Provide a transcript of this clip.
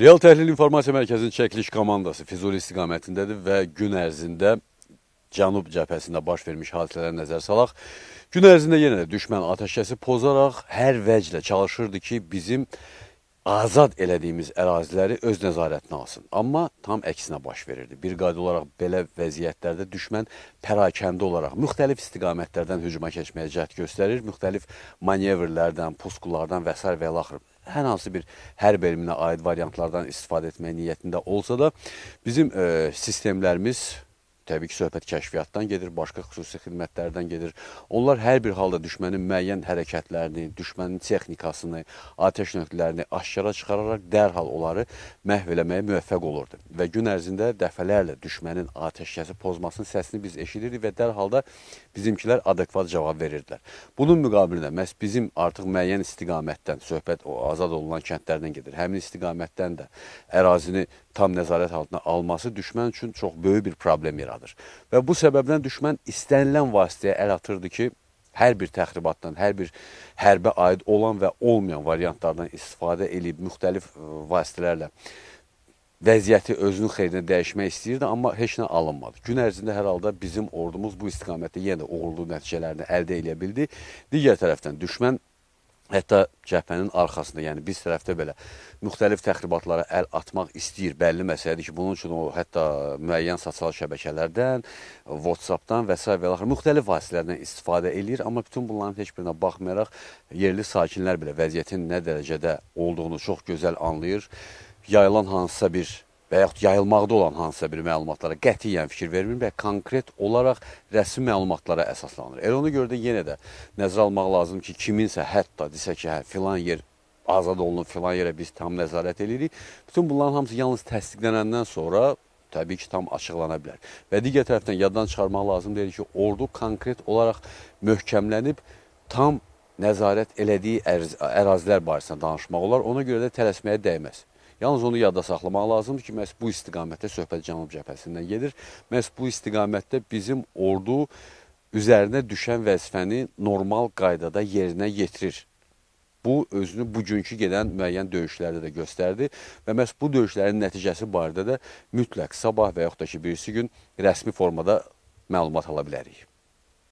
Real Təhlil İnformasiya Mərkəzinin çəkiliş komandası Füzuli istiqamətindədir və gün ərzində cənub cəbhəsində baş vermiş hadisələrə nəzər salaq. Gün ərzində yenə də düşmən atəşkəsi pozaraq hər vəclə çalışırdı ki, bizim azad elədiyimiz əraziləri öz nəzarətinə alsın. Amma tam əksinə baş verirdi. Bir qayda olaraq belə vəziyyətlərdə düşmən pərakəndə olaraq müxtəlif istiqamətlərdən hücuma keçməyə cəhd göstərir, müxtəlif manevrlərdən, pusqulardan və s. və ilaxır hər hansı bir hərb elminə aid variantlardan istifadə etmək niyyətində olsa da, bizim e, sistemlərimiz Təbii ki, söhbət kəşfiyyatdan gedir, başqa xüsusi xidmətlərdən gedir. Onlar hər bir halda düşmənin müəyyən hərəkətlərini, düşmənin texnikasını, atəş nöqtələrini aşkara çıxararaq dərhal onları məhv eləməyə müvəffəq olurdu. Və gün ərzində dəfələrlə düşmənin atəşkəsi pozmasının səsini biz eşidirdik və dərhal da bizimkilər adekvat cavab verirdilər. Bunun müqabilində məhz bizim artıq müəyyən istiqamətdən, söhbət o azad olunan kəndlərdən gedir, həmin istiqamətdən də ərazini tam nəzarət altına alması düşmən üçün çox böyük bir problem yaradır. Və bu səbəbdən düşmən istənilən vasitəyə əl atırdı ki, hər bir təxribatdan, hər bir hərbə aid olan və olmayan variantlardan istifadə edib müxtəlif vasitələrlə vəziyyəti özünün xeyrinə dəyişmək istəyirdi, amma heç nə alınmadı. Gün ərzində hər halda bizim ordumuz bu istiqamətdə yenə də uğurlu nəticələrini əldə edə bildi. Digər tərəfdən düşmən Hətta cəbhənin arxasında, yəni biz tərəfdə belə müxtəlif təxribatlara əl atmaq istəyir. Bəlli məsələdir ki, bunun üçün o hətta müəyyən sosial şəbəkələrdən, WhatsApp-dan və s. və axır müxtəlif vasitələrdən istifadə eləyir, amma bütün bunların heç birinə baxmayaraq yerli sakinlər belə vəziyyətin nə dərəcədə olduğunu çox gözəl anlayır. Yayılan hansısa bir və yaxud yayılmaqda olan hansısa bir məlumatlara qətiyyən fikir vermir və konkret olaraq rəsmi məlumatlara əsaslanır. Elə ona görə də yenə də nəzərə almaq lazım ki, kiminsə hətta desə ki, hə, filan yer azad olunub, filan yerə biz tam nəzarət edirik. Bütün bunların hamısı yalnız təsdiqlənəndən sonra təbii ki, tam açıqlana bilər. Və digər tərəfdən yaddan çıxarmaq lazım deyil ki, ordu konkret olaraq möhkəmlənib, tam nəzarət elədiyi ərazilər barəsində danışmaq olar. Ona görə də tələsməyə dəyməz. Yalnız onu yadda saxlamaq lazımdır ki, məhz bu istiqamətdə söhbət Cənub cəbhəsindən gedir. Məhz bu istiqamətdə bizim ordu üzərinə düşən vəzifəni normal qaydada yerinə yetirir. Bu özünü bugünkü gedən müəyyən döyüşlərdə də göstərdi və məhz bu döyüşlərin nəticəsi barədə də mütləq sabah və yaxud da ki, birisi gün rəsmi formada məlumat ala bilərik.